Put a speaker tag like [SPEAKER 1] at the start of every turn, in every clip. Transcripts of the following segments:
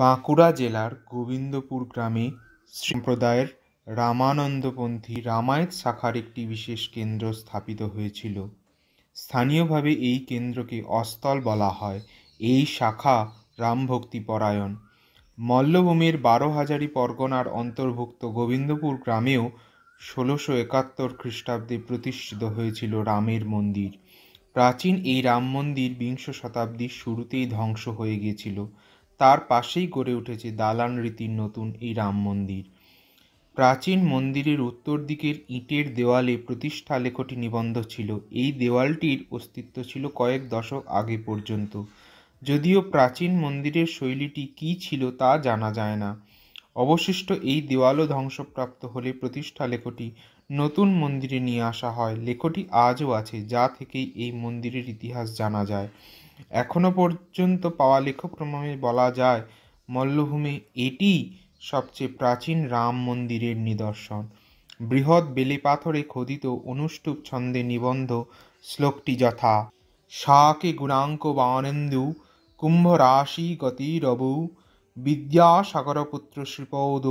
[SPEAKER 1] বাঁকুড়া জেলার গোবিন্দপুর গ্রামে সম্প্রদায়ের রামানন্দপন্থী রামায়ণ শাখার একটি বিশেষ কেন্দ্র স্থাপিত হয়েছিল স্থানীয়ভাবে এই কেন্দ্রকে অস্তল বলা হয় এই শাখা রামভক্তিপরায়ণ মল্লভূমির বারো হাজারি পরগনার অন্তর্ভুক্ত গোবিন্দপুর গ্রামেও ষোলোশো একাত্তর খ্রিস্টাব্দে প্রতিষ্ঠিত হয়েছিল রামের মন্দির প্রাচীন এই রাম মন্দির বিংশ শতাব্দীর শুরুতেই ধ্বংস হয়ে গিয়েছিল তার পাশেই গড়ে উঠেছে দালান রীতির নতুন এই রাম মন্দির প্রাচীন মন্দিরের উত্তর দিকের ইটের দেওয়ালে প্রতিষ্ঠা লেখটি নিবন্ধ ছিল এই দেওয়ালটির অস্তিত্ব ছিল কয়েক দশক আগে পর্যন্ত যদিও প্রাচীন মন্দিরের শৈলীটি কী ছিল তা জানা যায় না অবশিষ্ট এই দেওয়ালও ধ্বংসপ্রাপ্ত হলে প্রতিষ্ঠা লেখটি নতুন মন্দিরে নিয়ে আসা হয় লেখটি আজও আছে যা থেকেই এই মন্দিরের ইতিহাস জানা যায় এখনও পর্যন্ত পাওয়া লেখক্রমে বলা যায় মল্লভূমি এটি সবচেয়ে প্রাচীন রাম মন্দিরের নিদর্শন বৃহৎ বেলে পাথরে খোদিত অনুষ্টুপ ছন্দে নিবন্ধ শ্লোকটি যথা শাকে গুণাঙ্ক বানেন্দু কুম্ভ রাশি গতিরবু বিদ্যাসাগরপুত্র শ্রীপৌদ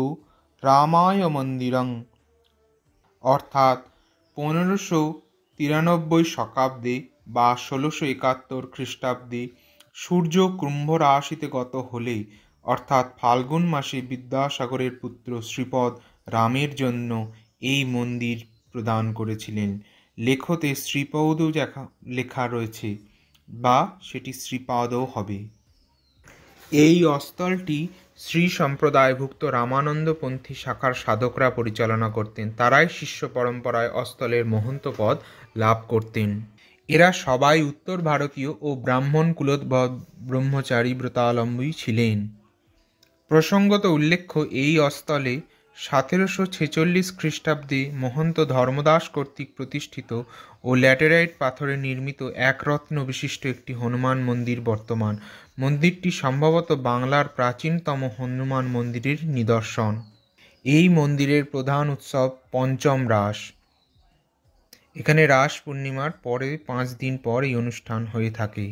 [SPEAKER 1] রামায় মন্দিরং অর্থাৎ পনেরোশো তিরানব্বই শতাব্দে বা ষোলোশো একাত্তর খ্রিস্টাব্দে সূর্য কুম্ভ রাশিতে গত হলে অর্থাৎ ফাল্গুন মাসে বিদ্যাসাগরের পুত্র শ্রীপদ রামের জন্য এই মন্দির প্রদান করেছিলেন লেখতে দেখা লেখা রয়েছে বা সেটি শ্রীপদও হবে এই অস্থলটি শ্রী সম্প্রদায়ভুক্ত রামানন্দপন্থী শাখার সাধকরা পরিচালনা করতেন তারাই শিষ্য পরম্পরায় অস্থলের মহন্ত পদ লাভ করতেন এরা সবাই উত্তর ভারতীয় ও ব্রাহ্মণ কুলোদ্ভব ব্রহ্মচারী ব্রতালম্বী ছিলেন প্রসঙ্গত উল্লেখ্য এই অস্থলে সতেরোশো ছেচল্লিশ খ্রিস্টাব্দে মহন্ত ধর্মদাস কর্তৃক প্রতিষ্ঠিত ও ল্যাটেরাইট পাথরে নির্মিত একরত্ন বিশিষ্ট একটি হনুমান মন্দির বর্তমান মন্দিরটি সম্ভবত বাংলার প্রাচীনতম হনুমান মন্দিরের নিদর্শন এই মন্দিরের প্রধান উৎসব পঞ্চম রাস এখানে রাস পূর্ণিমার পরে পাঁচ দিন পর এই অনুষ্ঠান হয়ে থাকে